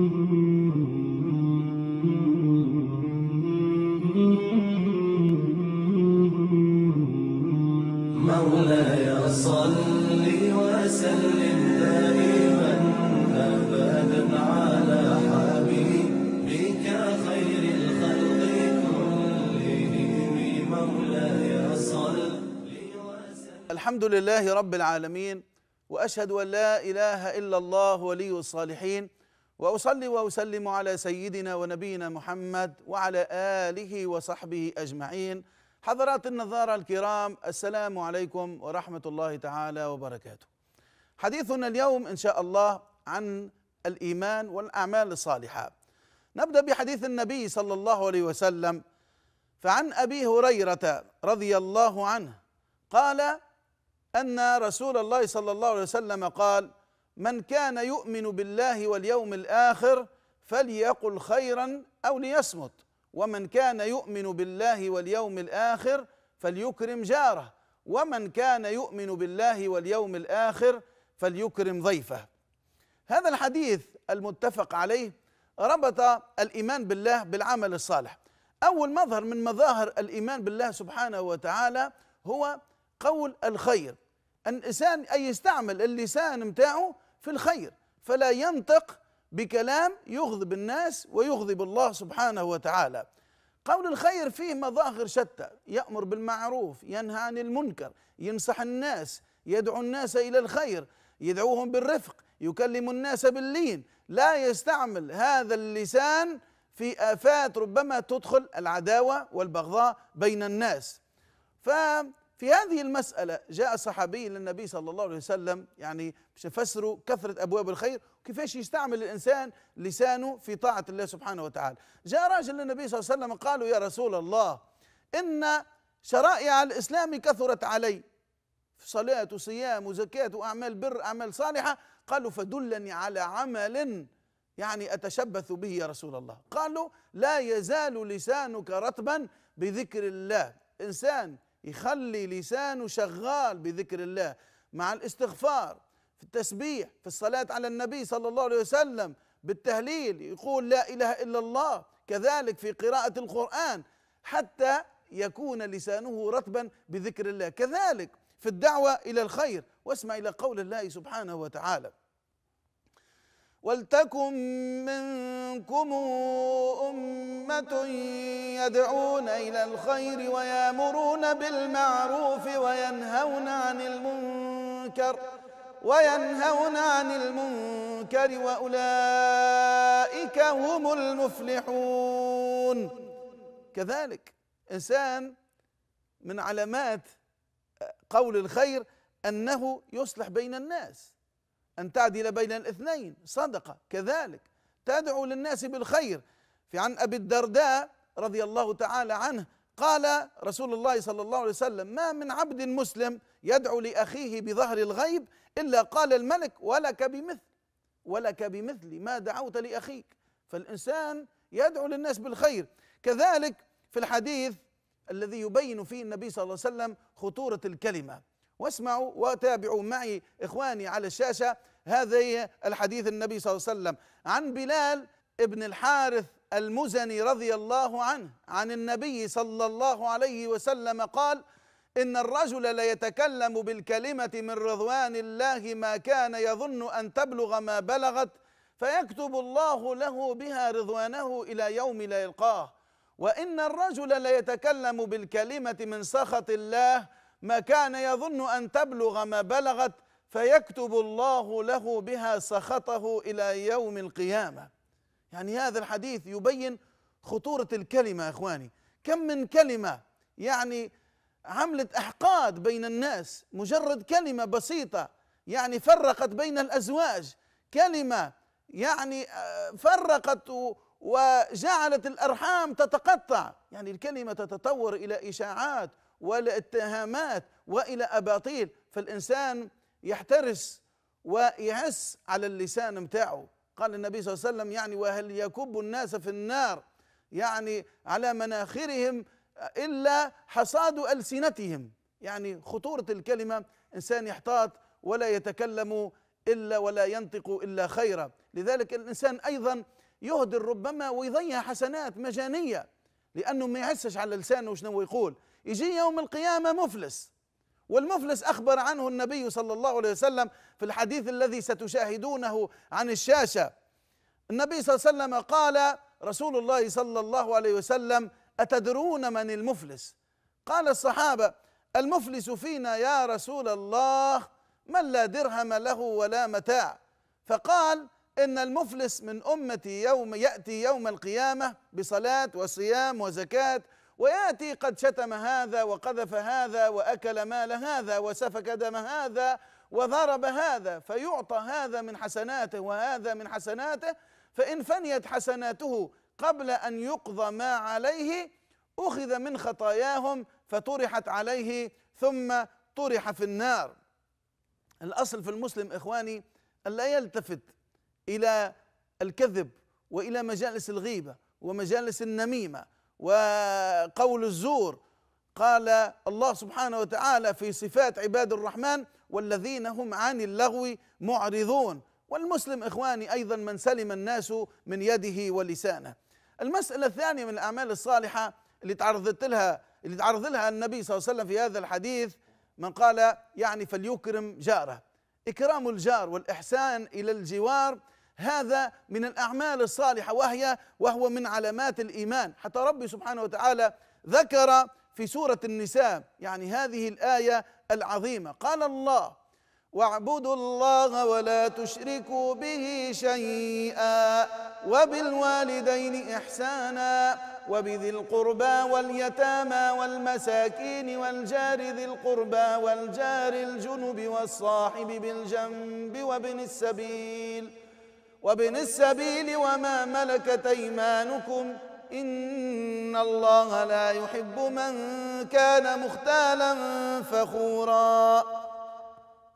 مولاي صل وسلم دائما ابدا على حبيبك خير الخلق كلهم مولاي صل الحمد لله رب العالمين واشهد ان لا اله الا الله ولي الصالحين واصلي واسلم على سيدنا ونبينا محمد وعلى اله وصحبه اجمعين حضرات النظاره الكرام السلام عليكم ورحمه الله تعالى وبركاته حديثنا اليوم ان شاء الله عن الايمان والاعمال الصالحه نبدا بحديث النبي صلى الله عليه وسلم فعن ابي هريره رضي الله عنه قال ان رسول الله صلى الله عليه وسلم قال من كان يؤمن بالله واليوم الآخر فليقل خيرا أو ليصمت ومن كان يؤمن بالله واليوم الآخر فليكرم جاره ومن كان يؤمن بالله واليوم الآخر فليكرم ضيفه هذا الحديث المتفق عليه ربط الإيمان بالله بالعمل الصالح أول مظهر من مظاهر الإيمان بالله سبحانه وتعالى هو قول الخير الإنسان أن يستعمل اللسان متاعه في الخير فلا ينطق بكلام يغضب الناس ويغضب الله سبحانه وتعالى قول الخير فيه مظاهر شتى يأمر بالمعروف ينهى عن المنكر ينصح الناس يدعو الناس إلى الخير يدعوهم بالرفق يكلم الناس باللين لا يستعمل هذا اللسان في آفات ربما تدخل العداوة والبغضاء بين الناس ف في هذه المسألة جاء صحابي للنبي صلى الله عليه وسلم يعني مش فسروا كثرة أبواب الخير وكيفاش يستعمل الإنسان لسانه في طاعة الله سبحانه وتعالى جاء راجل للنبي صلى الله عليه وسلم قالوا يا رسول الله إن شرائع الإسلام كثرت علي صلاة وصيام وزكاة وأعمال بر أعمال صالحة قالوا فدلني على عمل يعني أتشبث به يا رسول الله قالوا لا يزال لسانك رطبا بذكر الله إنسان يخلي لسانه شغال بذكر الله مع الاستغفار في التسبيح في الصلاة على النبي صلى الله عليه وسلم بالتهليل يقول لا إله إلا الله كذلك في قراءة القرآن حتى يكون لسانه رطبا بذكر الله كذلك في الدعوة إلى الخير واسمع إلى قول الله سبحانه وتعالى ولتكن منكم أمة يدعون إلى الخير ويامرون بالمعروف وينهون عن المنكر وينهون عن المنكر وأولئك هم المفلحون كذلك إنسان من علامات قول الخير أنه يصلح بين الناس أن تعدل بين الاثنين صدقة كذلك تدعو للناس بالخير في عن أبي الدرداء رضي الله تعالى عنه قال رسول الله صلى الله عليه وسلم ما من عبد مسلم يدعو لأخيه بظهر الغيب إلا قال الملك ولك بمثل ولك بمثل ما دعوت لأخيك فالإنسان يدعو للناس بالخير كذلك في الحديث الذي يبين فيه النبي صلى الله عليه وسلم خطورة الكلمة واسمعوا وتابعوا معي إخواني على الشاشة هذا الحديث النبي صلى الله عليه وسلم عن بلال ابن الحارث المزني رضي الله عنه عن النبي صلى الله عليه وسلم قال إن الرجل ليتكلم بالكلمة من رضوان الله ما كان يظن أن تبلغ ما بلغت فيكتب الله له بها رضوانه إلى يوم لا يلقاه وإن الرجل ليتكلم بالكلمة من سخط الله ما كان يظن أن تبلغ ما بلغت فيكتب الله له بها سخطه إلى يوم القيامة يعني هذا الحديث يبين خطورة الكلمة يا إخواني كم من كلمة يعني عملت أحقاد بين الناس مجرد كلمة بسيطة يعني فرقت بين الأزواج كلمة يعني آه، فرقت وجعلت الأرحام تتقطع يعني الكلمة تتطور إلى إشاعات والاتهامات والى اباطيل فالانسان يحترس ويعس على اللسان متاعه قال النبي صلى الله عليه وسلم يعني وهل يكب الناس في النار يعني على مناخرهم الا حصاد السنتهم يعني خطوره الكلمه انسان يحتاط ولا يتكلم الا ولا ينطق الا خيرا لذلك الانسان ايضا يهدر ربما ويضيع حسنات مجانيه لانه ما يعسش على لسانه شنو يقول يجي يوم القيامة مفلس والمفلس أخبر عنه النبي صلى الله عليه وسلم في الحديث الذي ستشاهدونه عن الشاشة النبي صلى الله عليه وسلم قال رسول الله صلى الله عليه وسلم أتدرون من المفلس قال الصحابة المفلس فينا يا رسول الله من لا درهم له ولا متاع فقال إن المفلس من أمتي يوم يأتي يوم القيامة بصلاة وصيام وزكاة وياتي قد شتم هذا وقذف هذا واكل مال هذا وسفك دم هذا وضرب هذا فيعطى هذا من حسناته وهذا من حسناته فان فنيت حسناته قبل ان يقضى ما عليه اخذ من خطاياهم فطرحت عليه ثم طرح في النار الاصل في المسلم اخواني ان لا يلتفت الى الكذب والى مجالس الغيبه ومجالس النميمه وقول الزور قال الله سبحانه وتعالى في صفات عباد الرحمن والذين هم عن اللغو معرضون والمسلم اخواني ايضا من سلم الناس من يده ولسانه. المساله الثانيه من الاعمال الصالحه اللي تعرضت لها اللي تعرض لها النبي صلى الله عليه وسلم في هذا الحديث من قال يعني فليكرم جاره. اكرام الجار والاحسان الى الجوار هذا من الأعمال الصالحة وهي وهو من علامات الإيمان حتى ربي سبحانه وتعالى ذكر في سورة النساء يعني هذه الآية العظيمة قال الله واعبدوا الله ولا تشركوا به شيئا وبالوالدين إحسانا وبذي القربى واليتامى والمساكين والجار ذي القربى والجار الجنب والصاحب بالجنب وابن السبيل وابن السبيل وما ملكت ايمانكم ان الله لا يحب من كان مختالا فخورا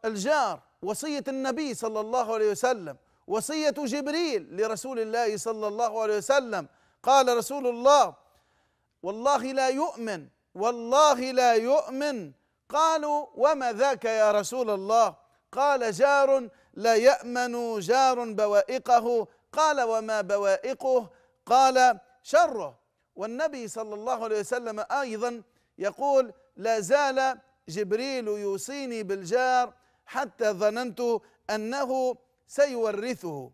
الجار وصيه النبي صلى الله عليه وسلم وصيه جبريل لرسول الله صلى الله عليه وسلم قال رسول الله والله لا يؤمن والله لا يؤمن قالوا وما ذاك يا رسول الله قال جار لا يأمن جار بوائقه قال وما بوائقه قال شره والنبي صلى الله عليه وسلم أيضا يقول لا زال جبريل يوصيني بالجار حتى ظننت أنه سيورثه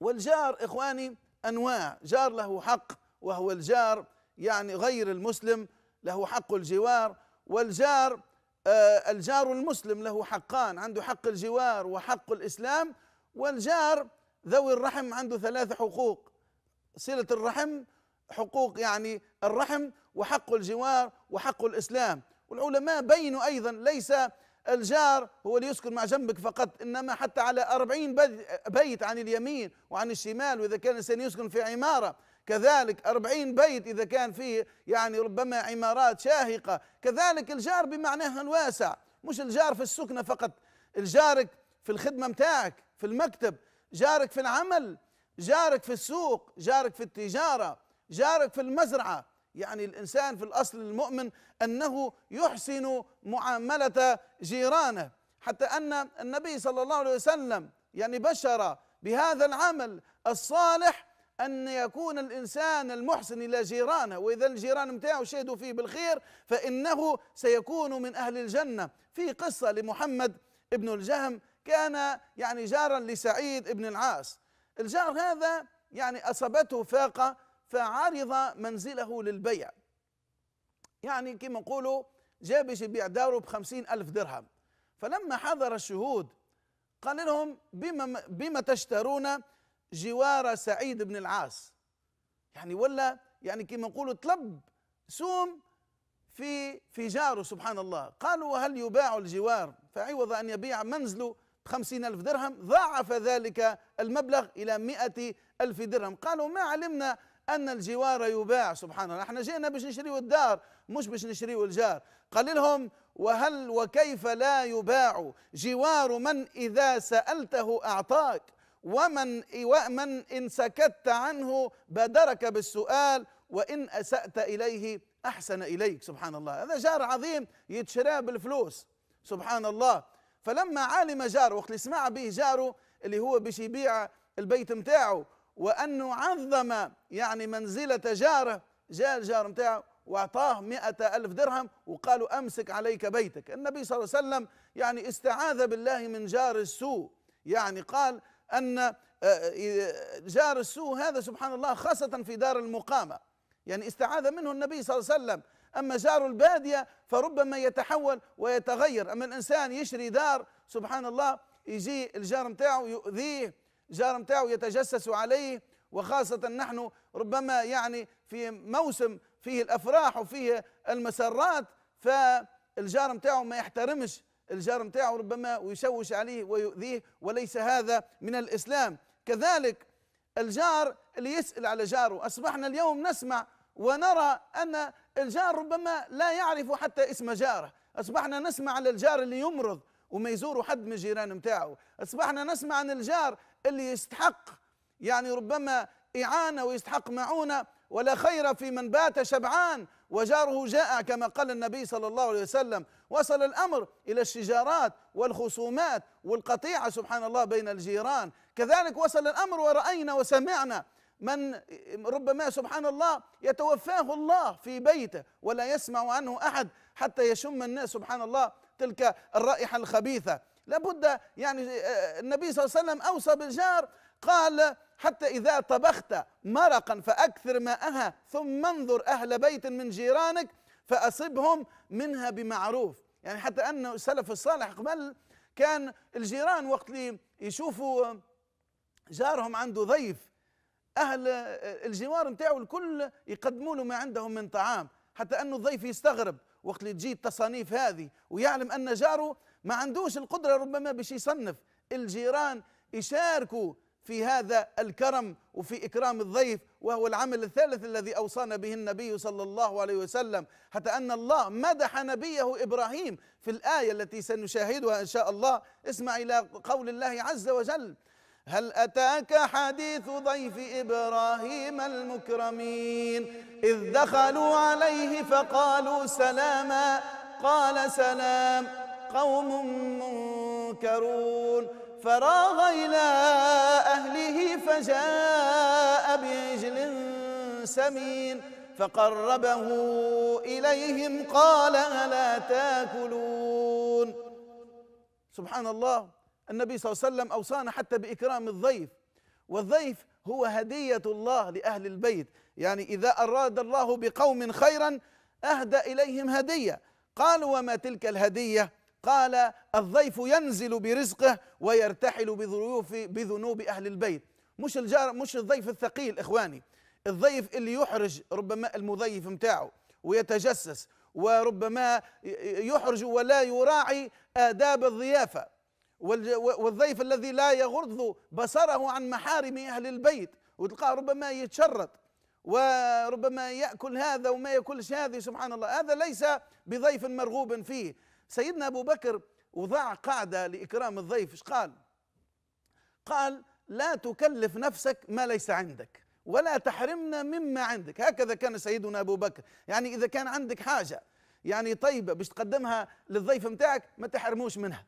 والجار إخواني أنواع جار له حق وهو الجار يعني غير المسلم له حق الجوار والجار آه، الجار المسلم له حقان عنده حق الجوار وحق الإسلام والجار ذوي الرحم عنده ثلاث حقوق صلة الرحم حقوق يعني الرحم وحق الجوار وحق الإسلام والعلماء بينوا أيضا ليس الجار هو اللي يسكن مع جنبك فقط إنما حتى على أربعين بيت عن اليمين وعن الشمال وإذا كان الإنسان يسكن في عمارة كذلك أربعين بيت إذا كان فيه يعني ربما عمارات شاهقة كذلك الجار بمعناها الواسع مش الجار في السكنة فقط الجارك في الخدمة متاعك في المكتب جارك في العمل جارك في السوق جارك في التجارة جارك في المزرعة يعني الإنسان في الأصل المؤمن أنه يحسن معاملة جيرانه حتى أن النبي صلى الله عليه وسلم يعني بشر بهذا العمل الصالح أن يكون الإنسان المحسن إلى جيرانه وإذا الجيران متاعه شهدوا فيه بالخير فإنه سيكون من أهل الجنة في قصة لمحمد ابن الجهم كان يعني جارا لسعيد ابن العاص الجار هذا يعني أصابته فاقة فعرض منزله للبيع يعني كما نقولوا جابش يبيع داره بخمسين ألف درهم فلما حضر الشهود قال لهم بما, بما تشترون جوار سعيد بن العاص يعني ولا يعني كما نقولوا طلب سوم في في جاره سبحان الله قالوا وهل يباع الجوار فعوض أن يبيع منزله بخمسين ألف درهم ضاعف ذلك المبلغ إلى مئة ألف درهم قالوا ما علمنا أن الجوار يباع سبحان الله احنا جئنا باش نشريوا الدار مش باش نشريوا الجار قال لهم وهل وكيف لا يباع جوار من إذا سألته أعطاك ومن ومن إن سكت عنه بادرك بالسؤال وإن أسأت إليه أحسن إليك سبحان الله هذا جار عظيم يتشرى بالفلوس سبحان الله فلما علم جاره وقت اللي سمع به جاره اللي هو باش يبيع البيت نتاعو وأنه عظم يعني منزلة جاره جاء الجار نتاعو واعطاه مئة ألف درهم وقالوا أمسك عليك بيتك النبي صلى الله عليه وسلم يعني استعاذ بالله من جار السوء يعني قال أن آه، جار السوء هذا سبحان الله خاصة في دار المقامة يعني استعاذ منه النبي صلى الله عليه وسلم أما جار البادية فربما يتحول ويتغير أما الإنسان يشري دار سبحان الله يجي الجار متاعه يؤذيه الجار متاعه يتجسس عليه وخاصة نحن ربما يعني في موسم فيه الأفراح وفيه المسرات فالجار متاعه ما يحترمش الجار نتاعو ربما ويشوش عليه ويؤذيه وليس هذا من الإسلام كذلك الجار اللي يسأل على جاره أصبحنا اليوم نسمع ونرى أن الجار ربما لا يعرف حتى اسم جاره أصبحنا نسمع على الجار اللي يمرض وما يزوروا حد من الجيران متاعه أصبحنا نسمع عن الجار اللي يستحق يعني ربما إعانة ويستحق معونة ولا خير في من بات شبعان وجاره جاء كما قال النبي صلى الله عليه وسلم وصل الأمر إلى الشجارات والخصومات والقطيعة سبحان الله بين الجيران كذلك وصل الأمر ورأينا وسمعنا من ربما سبحان الله يتوفاه الله في بيته ولا يسمع عنه أحد حتى يشم الناس سبحان الله تلك الرائحة الخبيثة لابد يعني آه، النبي صلى الله عليه وسلم أوصى بالجار قال حتى إذا طبخت مرقا فأكثر ماءها ثم انظر أهل بيت من جيرانك فأصبهم منها بمعروف يعني حتى أن السلف الصالح قبل كان الجيران وقت اللي يشوفوا جارهم عنده ضيف أهل الجوار نتاعو الكل يقدموا له ما عندهم من طعام حتى أنه الضيف يستغرب وقت اللي تجي التصانيف هذه ويعلم أن جاره ما عندوش القدرة ربما باش يصنف الجيران يشاركوا في هذا الكرم وفي إكرام الضيف وهو العمل الثالث الذي أوصانا به النبي صلى الله عليه وسلم حتى أن الله مدح نبيه إبراهيم في الآية التي سنشاهدها إن شاء الله اسمع إلى قول الله عز وجل هل أتاك حديث ضيف إبراهيم المكرمين إذ دخلوا عليه فقالوا سلاما قال سلام قوم منكرون فراغ إلى أهله فجاء بعجل سمين فقربه إليهم قال ألا تاكلون سبحان الله النبي صلى الله عليه وسلم أوصانا حتى بإكرام الضيف والضيف هو هدية الله لأهل البيت يعني إذا أراد الله بقوم خيرا أهدى إليهم هدية قالوا وما تلك الهدية قال الضيف ينزل برزقه ويرتحل بظروف بذنوب أهل البيت مش الجار مش الضيف الثقيل إخواني الضيف اللي يحرج ربما المضيف متاعه ويتجسس وربما يحرج ولا يراعي آداب الضيافة والضيف الذي لا يغض بصره عن محارم أهل البيت وتلقاه ربما يتشرط وربما يأكل هذا وما يأكلش هذه سبحان الله هذا ليس بضيف مرغوب فيه سيدنا أبو بكر وضع قاعدة لإكرام الضيف إيش قال قال لا تكلف نفسك ما ليس عندك ولا تحرمنا مما عندك هكذا كان سيدنا أبو بكر يعني إذا كان عندك حاجة يعني طيبة باش تقدمها للضيف متاعك ما تحرموش منها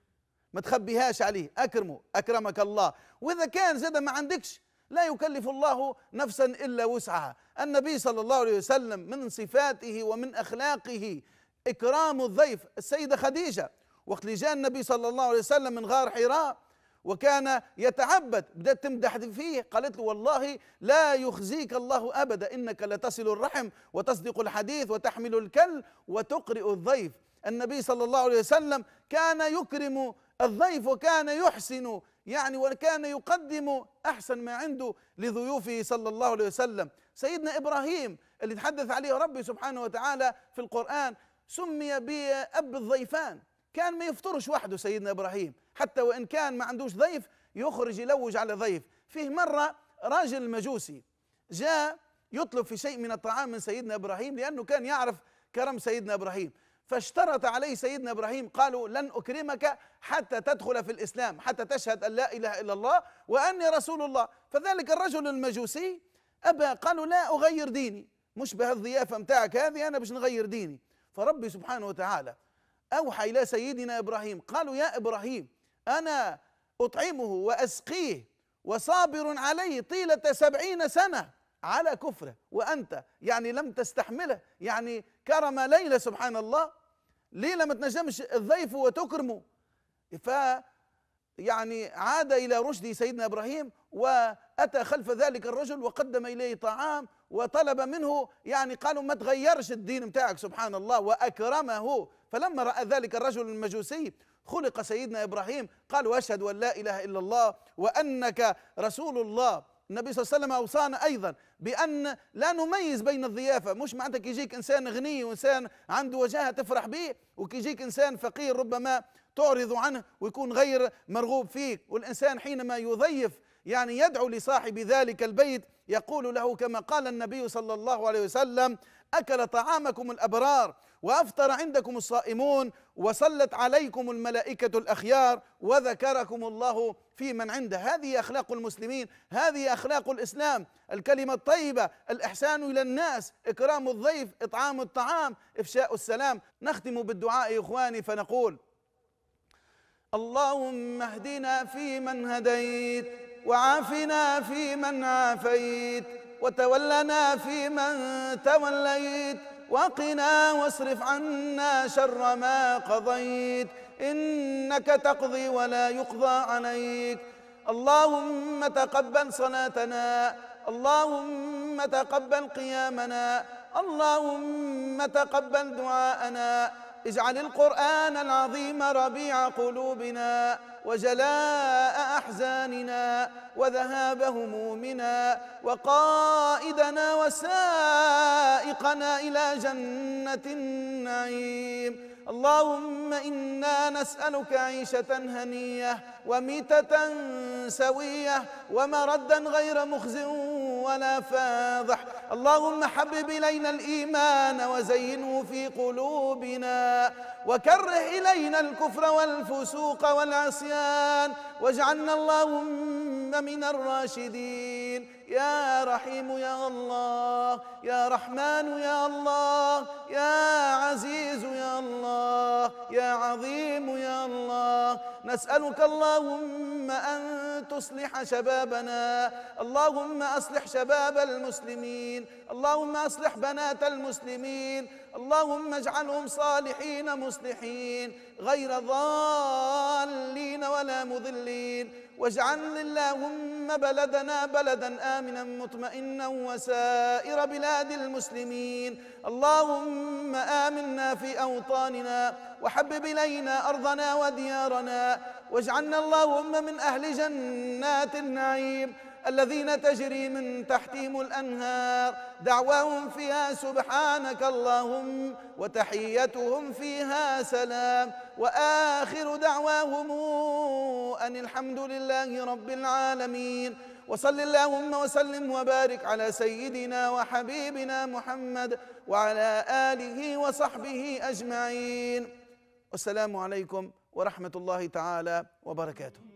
ما تخبيهاش عليه أكرمه أكرمك الله وإذا كان زاد ما عندكش لا يكلف الله نفسا إلا وسعها النبي صلى الله عليه وسلم من صفاته ومن أخلاقه إكرام الضيف السيدة خديجة وقت اللي جاء النبي صلى الله عليه وسلم من غار حراء وكان يتعبد بدأت تمدح فيه قالت له والله لا يخزيك الله أبدا إنك لتصل الرحم وتصدق الحديث وتحمل الكل وتقرئ الضيف النبي صلى الله عليه وسلم كان يكرم الضيف وكان يحسن يعني وكان يقدم أحسن ما عنده لضيوفه صلى الله عليه وسلم سيدنا إبراهيم اللي تحدث عليه ربي سبحانه وتعالى في القرآن سمي بأب الضيفان كان ما يفطرش وحده سيدنا إبراهيم حتى وإن كان ما عندوش ضيف يخرج يلوج على ضيف فيه مرة راجل مجوسي جاء يطلب في شيء من الطعام من سيدنا إبراهيم لأنه كان يعرف كرم سيدنا إبراهيم فاشترط عليه سيدنا ابراهيم قالوا لن اكرمك حتى تدخل في الاسلام حتى تشهد ان لا اله الا الله واني رسول الله فذلك الرجل المجوسي ابى قالوا لا اغير ديني مش بهالضيافه متاعك هذه انا باش نغير ديني فربي سبحانه وتعالى أوحى إلى سيدنا إبراهيم قالوا يا إبراهيم أنا أطعمه وأسقيه وصابر عليه طيلة سبعين سنة على كفره وأنت يعني لم تستحمله يعني كرم ليلة سبحان الله ليلة ما تنجمش الضيف وتكرمه ف يعني عاد إلى رشد سيدنا إبراهيم و أتى خلف ذلك الرجل وقدم إليه طعام وطلب منه يعني قالوا ما تغيرش الدين متاعك سبحان الله وأكرمه فلما رأى ذلك الرجل المجوسي خلق سيدنا إبراهيم قال وأشهد أن لا إله إلا الله وأنك رسول الله النبي صلى الله عليه وسلم أوصانا أيضا بأن لا نميز بين الضيافة مش معناتها يجيك إنسان غني وإنسان عنده وجاهة تفرح به وكيجيك إنسان فقير ربما تعرض عنه ويكون غير مرغوب فيك والإنسان حينما يضيف يعني يدعو لصاحب ذلك البيت يقول له كما قال النبي صلى الله عليه وسلم أكل طعامكم الأبرار وأفطر عندكم الصائمون وصلت عليكم الملائكة الأخيار وذكركم الله في من عنده هذه أخلاق المسلمين هذه أخلاق الإسلام الكلمة الطيبة الإحسان إلى الناس إكرام الضيف إطعام الطعام إفشاء السلام نختم بالدعاء إخواني فنقول اللهم اهدنا فيمن هديت وعافنا فيمن عافيت وتولنا فيمن توليت وقنا واصرف عنا شر ما قضيت إنك تقضي ولا يقضى عليك اللهم تقبل صلاتنا اللهم تقبل قيامنا اللهم تقبل دعاءنا اجعل القرآن العظيم ربيع قلوبنا وجلاء أحزاننا وذهاب همومنا وقائدنا وسائقنا إلى جنة النعيم اللهم إنا نسألك عيشة هنية وميتة سوية ومردا غير مخزئ ولا فاضح اللهم حبب إلينا الإيمان وزينه في قلوبنا وكره إلينا الكفر والفسوق والعصيان واجعلنا اللهم من الراشدين يا رحيم يا الله يا رحمن يا الله يا عزيز يا الله يا عظيم يا الله نسألك اللهم أن تصلح شبابنا اللهم أصلح شباب المسلمين اللهم أصلح بنات المسلمين اللهم اجعلهم صالحين مصلحين غير ضالين ولا مضلين واجعل اللهم بلدنا بلدا آمين آمنا مطمئنا وسائر بلاد المسلمين اللهم آمنا في أوطاننا وحبب إلينا أرضنا وديارنا واجعلنا اللهم من أهل جنات النعيم الذين تجري من تحتهم الأنهار دعواهم فيها سبحانك اللهم وتحيتهم فيها سلام وآخر دعواهم أن الحمد لله رب العالمين وصل اللهم وسلم وبارك على سيدنا وحبيبنا محمد وعلى آله وصحبه أجمعين والسلام عليكم ورحمة الله تعالى وبركاته